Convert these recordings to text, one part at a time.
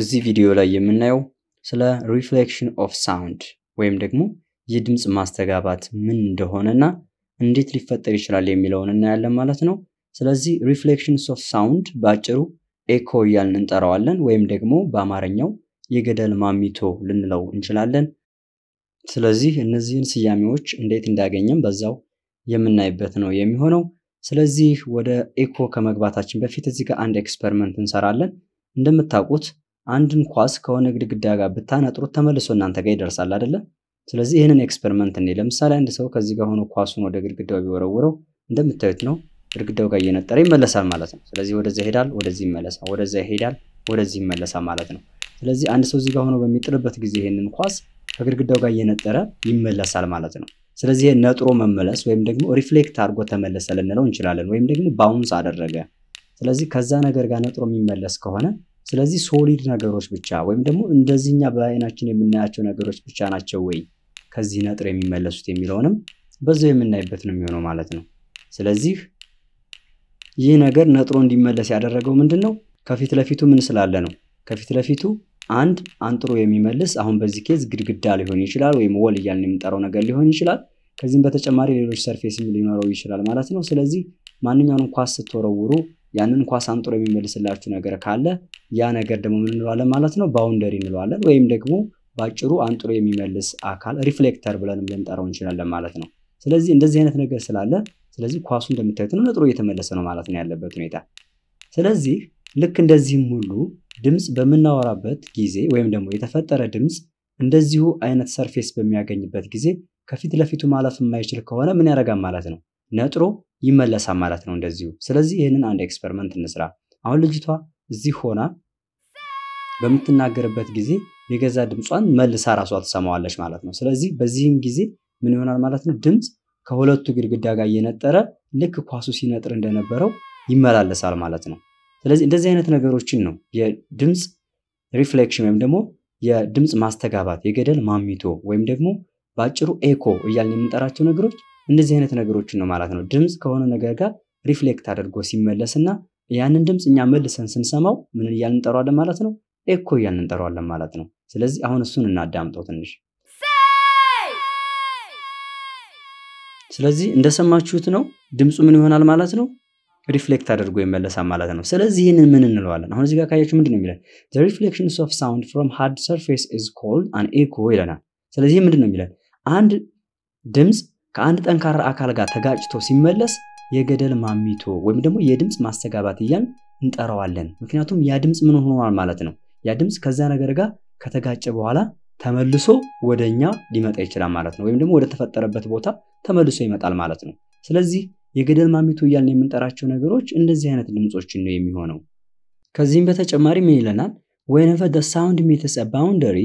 እዚህ ቪዲዮ ላይ የምናየው ስለ ሪፍሌክሽን ኦፍ ሳውንድ ወይም ደግሞ የድምፅ ማስተጋባት ምን እንደሆነና እንዴት ሊፈጠር ይችላል የሚለውን እናያለን ማለት ነው። ስለዚህ ሪፍሌክሽንስ ኦፍ ሳውንድ በአጭሩ ኤኮ እያልን እንጠራዋለን ወይም ደግሞ በአማርኛው የገደል ማሚቶ ልንለው እንችላለን። ስለዚህ እነዚህን ስያሜዎች እንዴት እንዳገኘም በዛው የምናይበት ነው የሚሆነው። ስለዚህ ወደ ኤኮ ከመግባታችን በፊት እዚህ ጋር አንድ ኤክስፐሪመንት እንሰራለን። እንደምታውቁት አንድን ኳስ ከሆነ ግድግዳ ጋር ብታነጥሩት ተመልሶ እናንተ ጋር ይደርሳል አይደለ? ስለዚህ ይህንን ኤክስፐሪመንት እኔ ለምሳሌ አንድ ሰው ከዚህ ጋር ሆኖ ኳሱን ወደ ግድግዳው ቢወረውረው እንደምታዩት ነው ግድግዳው ጋር እየነጠረ ይመለሳል ማለት ነው። ስለዚህ ወደዛ ይሄዳል፣ ወደዚህ ይመለሳል፣ ወደዛ ይሄዳል፣ ወደዚህ ይመለሳል ማለት ነው። ስለዚህ አንድ ሰው እዚህ ጋር ሆኖ በሚጥልበት ጊዜ ይህንን ኳስ ከግድግዳው ጋር እየነጠረ ይመለሳል ማለት ነው። ስለዚህ ነጥሮ መመለስ ወይም ደግሞ ሪፍሌክት አድርጎ ተመለሰ ልንለው እንችላለን፣ ወይም ደግሞ ባውንስ አደረገ። ስለዚህ ከዛ ነገር ጋር ነጥሮ የሚመለስ ከሆነ ስለዚህ ሶሊድ ነገሮች ብቻ ወይም ደግሞ እንደዚህኛ በአይናችን የምናያቸው ነገሮች ብቻ ናቸው ወይ ከዚህ ነጥር የሚመለሱት የሚለውንም በዛው የምናይበት ነው የሚሆነው ማለት ነው። ስለዚህ ይህ ነገር ነጥሮ እንዲመለስ ያደረገው ምንድን ነው? ከፊት ለፊቱ ምን ስላለ ነው? ከፊት ለፊቱ አንድ አንጥሮ የሚመልስ አሁን በዚህ ኬዝ ግድግዳ ሊሆን ይችላል፣ ወይም ወል እያልን የምንጠራው ነገር ሊሆን ይችላል። ከዚህም በተጨማሪ ሌሎች ሰርፌስም ሊኖረው ይችላል ማለት ነው። ስለዚህ ማንኛውንም ኳስ ስትወረውሩ ያንን ኳስ አንጥሮ የሚመልስላችሁ ነገር ካለ ያ ነገር ደግሞ ምን እንለዋለን ማለት ነው? ባውንደሪ እንለዋለን። ወይም ደግሞ በአጭሩ አንጥሮ የሚመልስ አካል ሪፍሌክተር ብለንም ልንጠራው እንችላለን ማለት ነው። ስለዚህ እንደዚህ አይነት ነገር ስላለ ስለዚህ ኳሱ እንደምታዩት ነው ነጥሮ እየተመለሰ ነው ማለት ነው ያለበት ሁኔታ። ስለዚህ ልክ እንደዚህም ሁሉ ድምፅ በምናወራበት ጊዜ ወይም ደግሞ የተፈጠረ ድምፅ እንደዚሁ አይነት ሰርፌስ በሚያገኝበት ጊዜ ከፊት ለፊቱ ማለፍ የማይችል ከሆነ ምን ያደርጋል ማለት ነው? ነጥሮ ይመለሳል ማለት ነው እንደዚሁ። ስለዚህ ይህንን አንድ ኤክስፐሪመንት እንስራ። አሁን ልጅቷ እዚህ ሆና በምትናገርበት ጊዜ የገዛ ድምጿን መልሳ ራሷ ትሰማዋለች ማለት ነው። ስለዚህ በዚህም ጊዜ ምን ይሆናል ማለት ነው? ድምፅ ከሁለቱ ግድግዳ ጋር እየነጠረ ልክ ኳሱ ሲነጥር እንደነበረው ይመላለሳል ማለት ነው። ስለዚህ እንደዚህ አይነት ነገሮችን ነው የድምፅ ሪፍሌክሽን ወይም ደግሞ የድምፅ ማስተጋባት የገደል ማሚቶ ወይም ደግሞ በአጭሩ ኤኮ እያልን የምንጠራቸው ነገሮች እንደዚህ አይነት ነገሮችን ነው ማለት ነው። ድምፅ ከሆነ ነገር ጋር ሪፍሌክት አድርጎ ሲመለስና ያንን ድምፅ እኛ መልሰን ስንሰማው ምን እያልን እንጠራዋለን ማለት ነው? ኤኮ እያልን እንጠራዋለን ማለት ነው። ስለዚህ አሁን እሱን እናዳምጠው ትንሽ። ስለዚህ እንደሰማችሁት ነው ድምፁ ምን ይሆናል ማለት ነው? ሪፍሌክት አድርጎ ይመለሳል ማለት ነው። ስለዚህ ይህንን ምን እንለዋለን? አሁን እዚህ ጋር ካያችሁ ምንድን ነው የሚለን? ሪፍሌክሽንስ ኦፍ ሳውንድ ፍሮም ሃርድ ሰርፌስ ኢዝ ኮልድ አን ኤኮ ይለናል። ስለዚህ ምንድን ነው የሚለን? አንድ ድምፅ ከአንድ ጠንካራ አካል ጋር ተጋጭቶ ሲመለስ የገደል ማሚቶ ወይም ደግሞ የድምፅ ማስተጋባት እያን እንጠራዋለን። ምክንያቱም ያ ድምፅ ምን ሆኗል ማለት ነው። ያ ድምፅ ከዛ ነገር ጋር ከተጋጨ በኋላ ተመልሶ ወደ እኛ ሊመጣ ይችላል ማለት ነው። ወይም ደግሞ ወደ ተፈጠረበት ቦታ ተመልሶ ይመጣል ማለት ነው። ስለዚህ የገደል ማሚቶ እያልን የምንጠራቸው ነገሮች እንደዚህ አይነት ድምፆችን ነው የሚሆነው። ከዚህም በተጨማሪ ምን ይለናል? ወይነፈ ደ ሳውንድ ሚትስ ባውንደሪ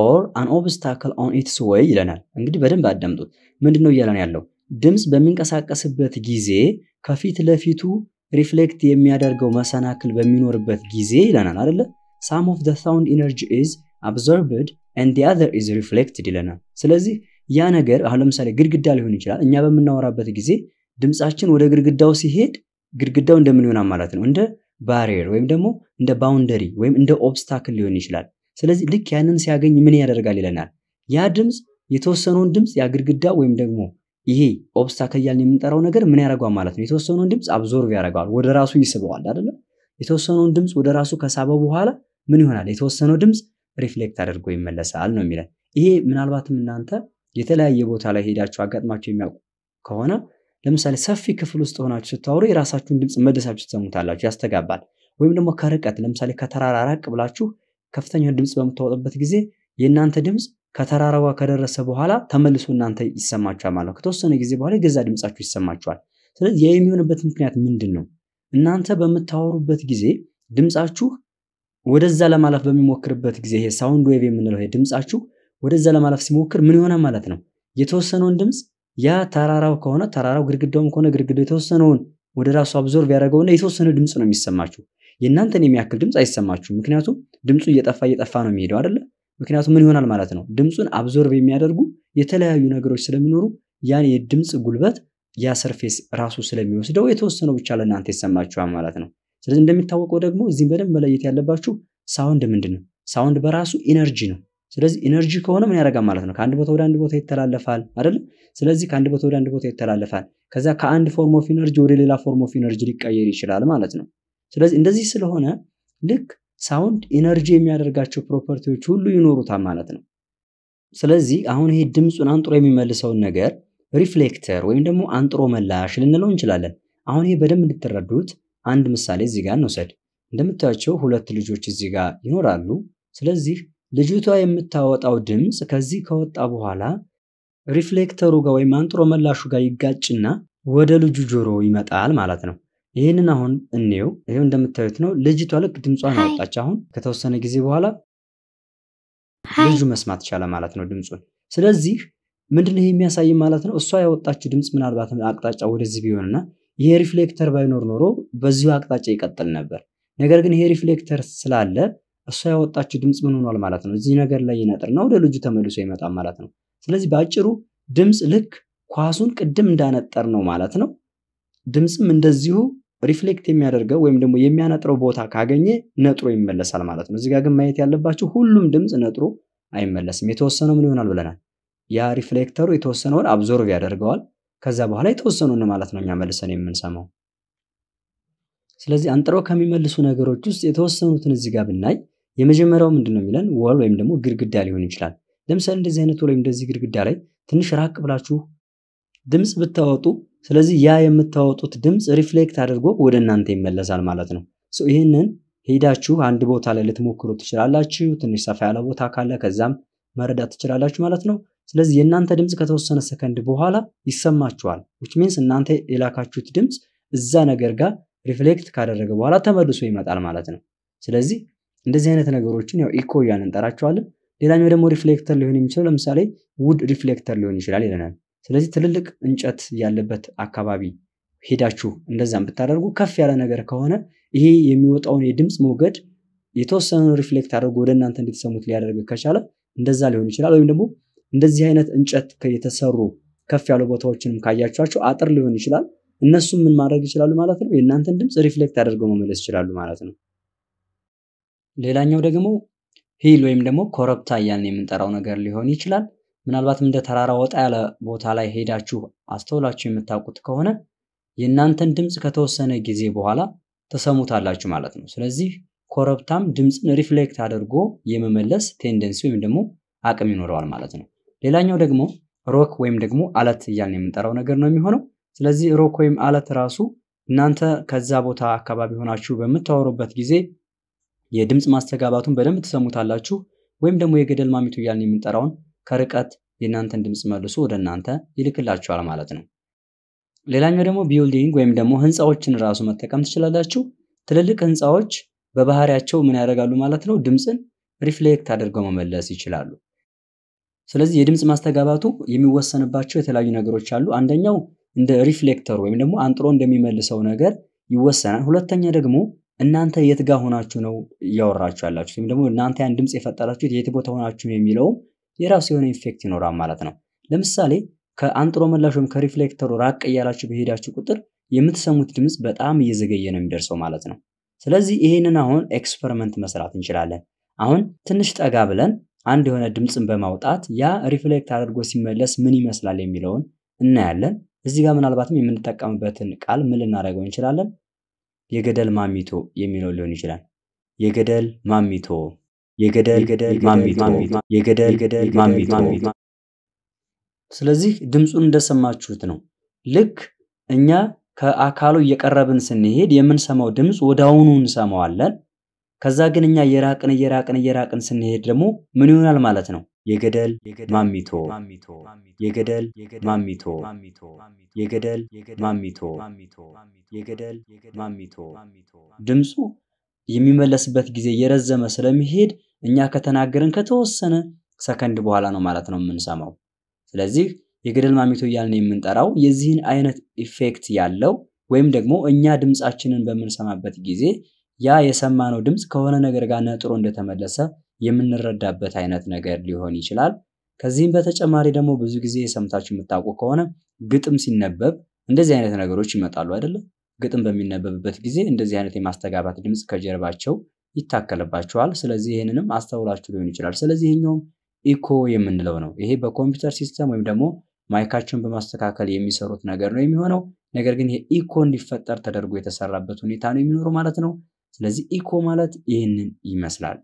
ኦር አን ኦብስታክል ኦን ኢትስ ወይ ይለናል። እንግዲህ በደንብ አዳምጡት። ምንድን ነው እያለን ያለው? ድምፅ በሚንቀሳቀስበት ጊዜ ከፊት ለፊቱ ሪፍሌክት የሚያደርገው መሰናክል በሚኖርበት ጊዜ ይለናል አደለ? ሳም ኦፍ ዘ ሳውንድ ኢነርጂ ኢዝ አብዞርብድ ኤንድ አዘር ኢዝ ሪፍሌክትድ ይለናል። ስለዚህ ያ ነገር አሁን ለምሳሌ ግድግዳ ሊሆን ይችላል። እኛ በምናወራበት ጊዜ ድምፃችን ወደ ግድግዳው ሲሄድ ግድግዳው እንደምን ይሆናል ማለት ነው እንደ ባሪየር ወይም ደግሞ እንደ ባውንደሪ ወይም እንደ ኦብስታክል ሊሆን ይችላል። ስለዚህ ልክ ያንን ሲያገኝ ምን ያደርጋል ይለናል። ያ ድምፅ የተወሰነውን ድምፅ ያ ወይም ደግሞ ይሄ ኦብስታክል ያልን የምንጠራው ነገር ምን ያደርገዋል ማለት ነው። የተወሰነውን ድምፅ አብዞርቭ ያደርገዋል፣ ወደ ራሱ ይስበዋል አይደለም። የተወሰነውን ድምፅ ወደ ራሱ ከሳበው በኋላ ምን ይሆናል? የተወሰነው ድምፅ ሪፍሌክት አድርጎ ይመለሳል ነው የሚለን። ይሄ ምናልባትም እናንተ የተለያየ ቦታ ላይ ሄዳችሁ አጋጥማችሁ የሚያውቁ ከሆነ ለምሳሌ ሰፊ ክፍል ውስጥ ሆናችሁ ስታወሩ የራሳችሁን ድምፅ መደሳችሁ ትሰሙታላችሁ፣ ያስተጋባል። ወይም ደግሞ ከርቀት ለምሳሌ ከተራራ ራቅ ብላችሁ ከፍተኛ ድምፅ በምታወጣበት ጊዜ የእናንተ ድምፅ ከተራራዋ ከደረሰ በኋላ ተመልሶ እናንተ ይሰማችኋል ማለት ነው። ከተወሰነ ጊዜ በኋላ የገዛ ድምፃችሁ ይሰማችኋል። ስለዚህ ያ የሚሆንበት ምክንያት ምንድን ነው? እናንተ በምታወሩበት ጊዜ ድምፃችሁ ወደዛ ለማለፍ በሚሞክርበት ጊዜ ይሄ ሳውንድ ዌቭ የምንለው ይሄ ድምፃችሁ ወደዛ ለማለፍ ሲሞክር ምን ይሆናል ማለት ነው? የተወሰነውን ድምፅ ያ ተራራው ከሆነ ተራራው፣ ግድግዳውም ከሆነ ግድግዳው የተወሰነውን ወደ ራሱ አብዞርቭ ያደረገውና የተወሰነ ድምፅ ነው የሚሰማችሁ። የእናንተን የሚያክል ድምፅ አይሰማችሁም። ምክንያቱም ድምፁ እየጠፋ እየጠፋ ነው የሚሄደው አይደለ? ምክንያቱም ምን ይሆናል ማለት ነው ድምፁን አብዞርብ የሚያደርጉ የተለያዩ ነገሮች ስለሚኖሩ ያን የድምፅ ጉልበት ያ ሰርፌስ ራሱ ስለሚወስደው የተወሰነው ብቻ ለእናንተ ይሰማችኋል ማለት ነው። ስለዚህ እንደሚታወቀው ደግሞ እዚህም በደንብ መለየት ያለባችሁ ሳውንድ ምንድን ነው? ሳውንድ በራሱ ኢነርጂ ነው። ስለዚህ ኢነርጂ ከሆነ ምን ያደርጋል ማለት ነው? ከአንድ ቦታ ወደ አንድ ቦታ ይተላለፋል አይደል? ስለዚህ ከአንድ ቦታ ወደ አንድ ቦታ ይተላለፋል። ከዛ ከአንድ ፎርም ኦፍ ኢነርጂ ወደ ሌላ ፎርም ኦፍ ኢነርጂ ሊቀየር ይችላል ማለት ነው። ስለዚህ እንደዚህ ስለሆነ ልክ ሳውንድ ኢነርጂ የሚያደርጋቸው ፕሮፐርቲዎች ሁሉ ይኖሩታል ማለት ነው። ስለዚህ አሁን ይሄ ድምፁን አንጥሮ የሚመልሰውን ነገር ሪፍሌክተር ወይም ደግሞ አንጥሮ መላሽ ልንለው እንችላለን። አሁን ይሄ በደንብ እንድትረዱት አንድ ምሳሌ እዚህ ጋር እንውሰድ። እንደምታያቸው ሁለት ልጆች እዚህ ጋር ይኖራሉ። ስለዚህ ልጅቷ የምታወጣው ድምፅ ከዚህ ከወጣ በኋላ ሪፍሌክተሩ ጋር ወይም አንጥሮ መላሹ ጋር ይጋጭና ወደ ልጁ ጆሮ ይመጣል ማለት ነው። ይህንን አሁን እንየው። ይሄው እንደምታዩት ነው። ልጅቷ ልክ ድምጿን አወጣች። አሁን ከተወሰነ ጊዜ በኋላ ልጁ መስማት ቻለ ማለት ነው ድምፁን። ስለዚህ ምንድን ነው የሚያሳይ ማለት ነው እሷ ያወጣችው ድምፅ ምናልባት አቅጣጫ ወደዚህ ቢሆንና ይሄ ሪፍሌክተር ባይኖር ኖሮ በዚሁ አቅጣጫ ይቀጥል ነበር። ነገር ግን ይሄ ሪፍሌክተር ስላለ እሷ ያወጣችው ድምፅ ምን ሆኗል ማለት ነው እዚህ ነገር ላይ ይነጥርና ወደ ልጁ ተመልሶ ይመጣል ማለት ነው። ስለዚህ በአጭሩ ድምፅ ልክ ኳሱን ቅድም እንዳነጠር ነው ማለት ነው። ድምፅም እንደዚሁ ሪፍሌክት የሚያደርገው ወይም ደግሞ የሚያነጥረው ቦታ ካገኘ ነጥሮ ይመለሳል ማለት ነው። እዚጋ ግን ማየት ያለባችሁ ሁሉም ድምፅ ነጥሮ አይመለስም። የተወሰነው ምን ይሆናል ብለናል? ያ ሪፍሌክተሩ የተወሰነውን አብዞርቭ ያደርገዋል። ከዛ በኋላ የተወሰኑን ማለት ነው እኛ መልሰን የምንሰማው። ስለዚህ አንጥረው ከሚመልሱ ነገሮች ውስጥ የተወሰኑትን እዚህ ጋር ብናይ የመጀመሪያው ምንድን ነው የሚለን ወል ወይም ደግሞ ግድግዳ ሊሆን ይችላል። ለምሳሌ እንደዚህ አይነት ወል ወይም እንደዚህ ግድግዳ ላይ ትንሽ ራቅ ብላችሁ ድምፅ ብታወጡ ስለዚህ ያ የምታወጡት ድምፅ ሪፍሌክት አድርጎ ወደ እናንተ ይመለሳል ማለት ነው። ይህንን ሄዳችሁ አንድ ቦታ ላይ ልትሞክሩ ትችላላችሁ። ትንሽ ሰፋ ያለ ቦታ ካለ ከዛም መረዳት ትችላላችሁ ማለት ነው። ስለዚህ የእናንተ ድምፅ ከተወሰነ ሰከንድ በኋላ ይሰማችኋል። ዊች ሚንስ እናንተ የላካችሁት ድምፅ እዛ ነገር ጋር ሪፍሌክት ካደረገ በኋላ ተመልሶ ይመጣል ማለት ነው። ስለዚህ እንደዚህ አይነት ነገሮችን ያው ኢኮ እያልን እንጠራቸዋለን። ሌላኛው ደግሞ ሪፍሌክተር ሊሆን የሚችለው ለምሳሌ ውድ ሪፍሌክተር ሊሆን ይችላል ይለናል። ስለዚህ ትልልቅ እንጨት ያለበት አካባቢ ሄዳችሁ እንደዛም ብታደርጉ ከፍ ያለ ነገር ከሆነ ይሄ የሚወጣውን የድምፅ ሞገድ የተወሰኑ ሪፍሌክት አድርጎ ወደ እናንተ እንድትሰሙት ሊያደርግ ከቻለ እንደዛ ሊሆን ይችላል። ወይም ደግሞ እንደዚህ አይነት እንጨት የተሰሩ ከፍ ያሉ ቦታዎችንም ካያችኋቸው አጥር ሊሆን ይችላል። እነሱም ምን ማድረግ ይችላሉ ማለት ነው? የእናንተን ድምፅ ሪፍሌክት አድርገው መመለስ ይችላሉ ማለት ነው። ሌላኛው ደግሞ ሂል ወይም ደግሞ ኮረብታ እያልን የምንጠራው ነገር ሊሆን ይችላል። ምናልባትም እንደ ተራራ ወጣ ያለ ቦታ ላይ ሄዳችሁ አስተውላችሁ የምታውቁት ከሆነ የእናንተን ድምፅ ከተወሰነ ጊዜ በኋላ ተሰሙታላችሁ ማለት ነው። ስለዚህ ኮረብታም ድምፅን ሪፍሌክት አድርጎ የመመለስ ቴንደንሲ ወይም ደግሞ አቅም ይኖረዋል ማለት ነው። ሌላኛው ደግሞ ሮክ ወይም ደግሞ አለት እያልን የምንጠራው ነገር ነው የሚሆነው። ስለዚህ ሮክ ወይም አለት ራሱ እናንተ ከዛ ቦታ አካባቢ ሆናችሁ በምታወሩበት ጊዜ የድምፅ ማስተጋባቱን በደንብ ትሰሙታላችሁ። ወይም ደግሞ የገደል ማሚቱ እያልን የምንጠራውን ከርቀት የእናንተን ድምፅ መልሶ ወደ እናንተ ይልክላችኋል ማለት ነው። ሌላኛው ደግሞ ቢልዲንግ ወይም ደግሞ ህንፃዎችን ራሱ መጠቀም ትችላላችሁ። ትልልቅ ህንፃዎች በባህሪያቸው ምን ያደርጋሉ ማለት ነው? ድምፅን ሪፍሌክት አድርገው መመለስ ይችላሉ። ስለዚህ የድምፅ ማስተጋባቱ የሚወሰንባቸው የተለያዩ ነገሮች አሉ። አንደኛው እንደ ሪፍሌክተር ወይም ደግሞ አንጥሮ እንደሚመልሰው ነገር ይወሰናል። ሁለተኛ ደግሞ እናንተ የት ጋር ሆናችሁ ነው እያወራችሁ ያላችሁት ወይም ደግሞ እናንተ ያን ድምፅ የፈጠራችሁት የት ቦታ ሆናችሁ ነው የሚለውም የራሱ የሆነ ኢፌክት ይኖራል ማለት ነው። ለምሳሌ ከአንጥሮ መላሽ ወይም ከሪፍሌክተሩ ራቅ እያላችሁ በሄዳችሁ ቁጥር የምትሰሙት ድምፅ በጣም እየዘገየ ነው የሚደርሰው ማለት ነው። ስለዚህ ይህንን አሁን ኤክስፐሪመንት መስራት እንችላለን። አሁን ትንሽ ጠጋ ብለን አንድ የሆነ ድምፅን በማውጣት ያ ሪፍሌክት አድርጎ ሲመለስ ምን ይመስላል የሚለውን እናያለን። እዚህ ጋር ምናልባትም የምንጠቀምበትን ቃል ምን ልናደርገው እንችላለን? የገደል ማሚቶ የሚለው ሊሆን ይችላል። የገደል ማሚቶ የገደል ገደል የገደል ገደል ስለዚህ ድምፁን እንደሰማችሁት ነው። ልክ እኛ ከአካሉ እየቀረብን ስንሄድ የምንሰማው ድምፅ ወዳውኑ እንሰማዋለን። ከዛ ግን እኛ የራቅን እየራቅን እየራቅን ስንሄድ ደግሞ ምን ይሆናል ማለት ነው? የገደል ማሚቶ የገደል ማሚቶ የገደል ማሚቶ የገደል ማሚቶ ድምፁ የሚመለስበት ጊዜ የረዘመ ስለሚሄድ እኛ ከተናገርን ከተወሰነ ሰከንድ በኋላ ነው ማለት ነው የምንሰማው። ስለዚህ የገደል ማሚቶ እያልን የምንጠራው የዚህን አይነት ኢፌክት ያለው ወይም ደግሞ እኛ ድምፃችንን በምንሰማበት ጊዜ ያ የሰማነው ድምፅ ከሆነ ነገር ጋር ነጥሮ እንደተመለሰ የምንረዳበት አይነት ነገር ሊሆን ይችላል። ከዚህም በተጨማሪ ደግሞ ብዙ ጊዜ ሰምታችሁ የምታውቁ ከሆነ ግጥም ሲነበብ እንደዚህ አይነት ነገሮች ይመጣሉ አይደለም። ግጥም በሚነበብበት ጊዜ እንደዚህ አይነት የማስተጋባት ድምፅ ከጀርባቸው ይታከልባቸዋል። ስለዚህ ይህንንም አስተውላችሁ ሊሆን ይችላል። ስለዚህ ይህኛውም ኢኮ የምንለው ነው። ይሄ በኮምፒውተር ሲስተም ወይም ደግሞ ማይካቸውን በማስተካከል የሚሰሩት ነገር ነው የሚሆነው። ነገር ግን ኢኮ እንዲፈጠር ተደርጎ የተሰራበት ሁኔታ ነው የሚኖሩ ማለት ነው። ስለዚህ ኢኮ ማለት ይህንን ይመስላል።